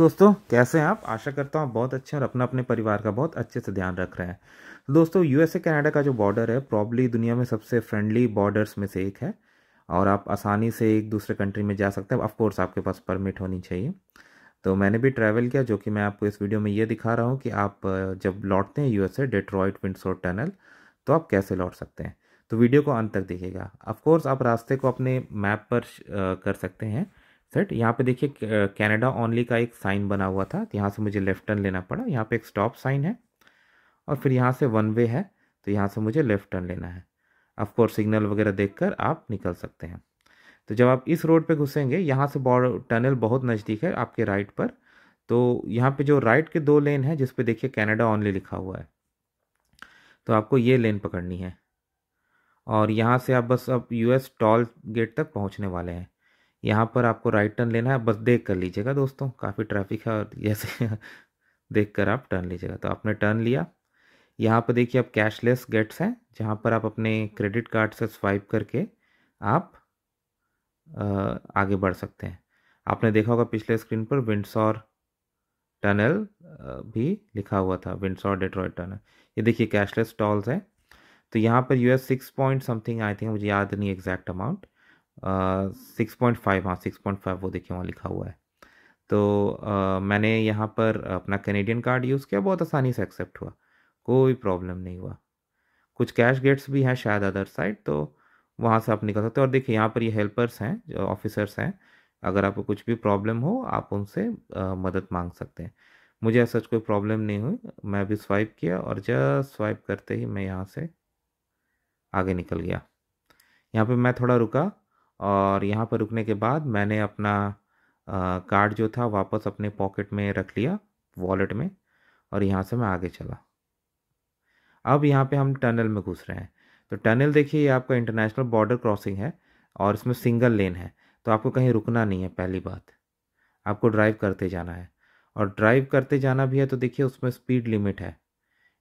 दोस्तों कैसे हैं आप आशा करता हूँ आप बहुत अच्छे और अपना अपने परिवार का बहुत अच्छे से ध्यान रख रहे हैं तो दोस्तों यूएसए कनाडा का जो बॉर्डर है प्रॉब्ली दुनिया में सबसे फ्रेंडली बॉर्डर्स में से एक है और आप आसानी से एक दूसरे कंट्री में जा सकते हैं ऑफकोर्स आपके पास परमिट होनी चाहिए तो मैंने भी ट्रैवल किया जो कि मैं आपको इस वीडियो में ये दिखा रहा हूँ कि आप जब लौटते हैं U S Detroit Windsor tunnel तो आप कैसे लौट सकते हैं तो वीडियो को अंत तक देखिएगा ऑफकोर्स आप रास्ते को अपने मैप पर कर सकते हैं सेट यहाँ पे देखिए कनाडा ओनली का एक साइन बना हुआ था तो यहाँ से मुझे लेफ्ट टर्न लेना पड़ा यहाँ पे एक स्टॉप साइन है और फिर यहाँ से वन वे है तो यहाँ से मुझे लेफ्ट टर्न लेना है अफकोर्स सिग्नल वगैरह देखकर आप निकल सकते हैं तो जब आप इस रोड पे घुसेंगे यहाँ से बॉर्डर टनल बहुत नज़दीक है आपके राइट पर तो यहाँ पे जो राइट के दो लेन है जिसपे देखिए कैनेडा ऑनली लिखा हुआ है तो आपको ये लेन पकड़नी है और यहाँ से आप बस अब यूएस टॉल गेट तक पहुँचने वाले हैं यहाँ पर आपको राइट टर्न लेना है बस देख कर लीजिएगा दोस्तों काफ़ी ट्रैफिक है और जैसे देख कर आप टर्न लीजिएगा तो आपने टर्न लिया यहाँ पर देखिए आप कैशलेस गेट्स हैं जहाँ पर आप अपने क्रेडिट कार्ड से स्वाइप करके आप आगे बढ़ सकते हैं आपने देखा होगा पिछले स्क्रीन पर विंडसॉर टनल भी लिखा हुआ था विंडसॉर डेट्रॉयड टनल ये देखिए कैशलेस टॉल्स हैं तो यहाँ पर US six point something I think मुझे याद नहीं exact amount six point five हाँ सिक्स पॉइंट फाइव वो देखिए वहाँ लिखा हुआ है तो आ, मैंने यहाँ पर अपना कैनेडियन कार्ड यूज़ किया बहुत आसानी से एक्सेप्ट हुआ कोई प्रॉब्लम नहीं हुआ कुछ कैश गेट्स भी हैं शायद अदर साइड तो वहाँ से आप निकल सकते हो और देखिए यहाँ पर ये हेल्पर्स हैं जो ऑफिसर्स हैं अगर आपको कुछ भी प्रॉब्लम हो आप उनसे आ, मदद मांग सकते हैं मुझे ऐसा कोई प्रॉब्लम नहीं हुई मैं अभी स्वाइप किया और जस्ट स्वाइप करते ही मैं यहाँ से आगे निकल गया यहाँ पे मैं थोड़ा रुका और यहाँ पर रुकने के बाद मैंने अपना कार्ड जो था वापस अपने पॉकेट में रख लिया वॉलेट में और यहाँ से मैं आगे चला अब यहाँ पे हम टनल में घुस रहे हैं तो टनल देखिए ये आपका इंटरनेशनल बॉर्डर क्रॉसिंग है और इसमें सिंगल लेन है तो आपको कहीं रुकना नहीं है पहली बात आपको ड्राइव करते जाना है और ड्राइव करते जाना भी है तो देखिए उसमें स्पीड लिमिट है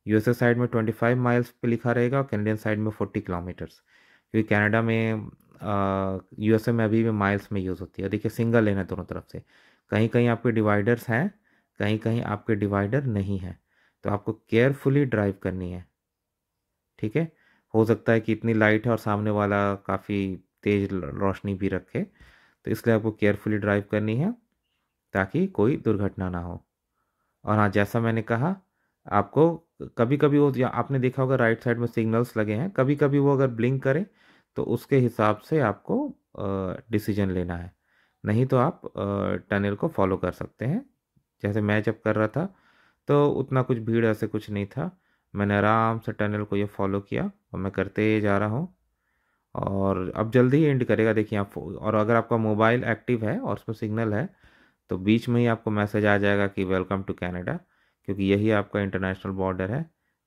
यूएसए साइड में ट्वेंटी फाइव माइल्स पे लिखा रहेगा और कैनेडियन साइड में फोर्टी किलोमीटर्स क्योंकि कनाडा में यूएसए में अभी भी माइल्स में यूज़ होती है देखिए सिंगल लेन है दोनों तरफ से कहीं कहीं आपके डिवाइडर्स हैं कहीं कहीं आपके डिवाइडर नहीं हैं तो आपको केयरफुली ड्राइव करनी है ठीक है हो सकता है कि इतनी लाइट है और सामने वाला काफ़ी तेज़ रोशनी भी रखे तो इसलिए आपको केयरफुली ड्राइव करनी है ताकि कोई दुर्घटना ना हो और हाँ जैसा मैंने कहा आपको कभी कभी वो आपने देखा होगा राइट साइड में सिग्नल्स लगे हैं कभी कभी वो अगर ब्लिंक करें तो उसके हिसाब से आपको डिसीजन लेना है नहीं तो आप टनल को फॉलो कर सकते हैं जैसे मैं जब कर रहा था तो उतना कुछ भीड़ ऐसे कुछ नहीं था मैंने आराम से टनल को ये फॉलो किया और मैं करते जा रहा हूँ और अब जल्दी ही एंड करेगा देखिए आप और अगर आपका मोबाइल एक्टिव है और उसमें सिग्नल है तो बीच में ही आपको मैसेज आ जाएगा कि वेलकम टू कैनेडा क्योंकि यही आपका इंटरनेशनल बॉर्डर है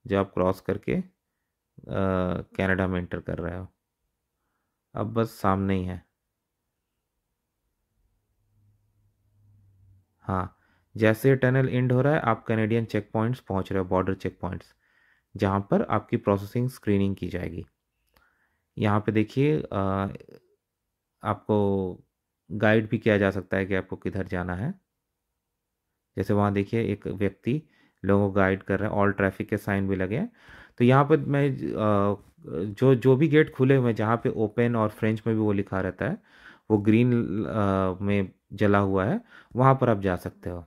जो आप क्रॉस करके कनाडा में इंटर कर रहे हो अब बस सामने ही है हाँ जैसे टनल इंड हो रहा है आप कैनेडियन चेक पॉइंट्स पहुँच रहे हो बॉर्डर चेक पॉइंट्स जहाँ पर आपकी प्रोसेसिंग स्क्रीनिंग की जाएगी यहाँ पे देखिए आपको गाइड भी किया जा सकता है कि आपको किधर जाना है जैसे वहाँ देखिए एक व्यक्ति लोगों को गाइड कर रहा है ऑल ट्रैफिक के साइन भी लगे हैं तो यहाँ पर मैं जो जो भी गेट खुले हुए हैं जहाँ पे ओपन और फ्रेंच में भी वो लिखा रहता है वो ग्रीन में जला हुआ है वहाँ पर आप जा सकते हो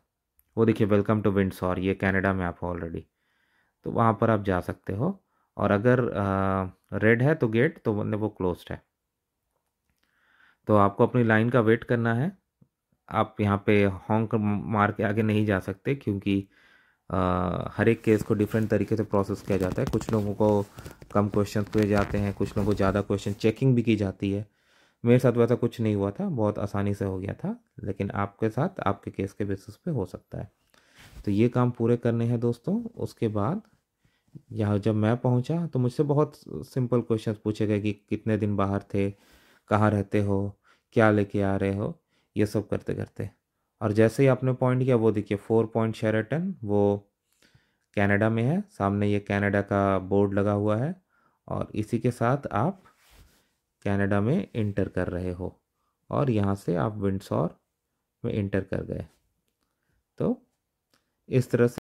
वो देखिए वेलकम टू विंड सॉरी ये कनाडा में आप ऑलरेडी तो वहाँ पर आप जा सकते हो और अगर रेड है तो गेट तो मतलब वो क्लोज है तो आपको अपनी लाइन का वेट करना है आप यहाँ पे हॉन्ग मार के आगे नहीं जा सकते क्योंकि हर एक केस को डिफरेंट तरीके से प्रोसेस किया जाता है कुछ लोगों को कम क्वेश्चन किए जाते हैं कुछ लोगों को ज़्यादा क्वेश्चन चेकिंग भी की जाती है मेरे साथ वैसा कुछ नहीं हुआ था बहुत आसानी से हो गया था लेकिन आपके साथ आपके केस के बेसिस पे हो सकता है तो ये काम पूरे करने हैं दोस्तों उसके बाद यहाँ जब मैं पहुँचा तो मुझसे बहुत सिंपल क्वेश्चन पूछे गए कि कितने दिन बाहर थे कहाँ रहते हो क्या लेके आ रहे हो ये सब करते करते और जैसे ही आपने पॉइंट किया वो देखिए फोर पॉइंट शेरेटन वो कनाडा में है सामने ये कनाडा का बोर्ड लगा हुआ है और इसी के साथ आप कनाडा में इंटर कर रहे हो और यहाँ से आप विंडसौर में इंटर कर गए तो इस तरह से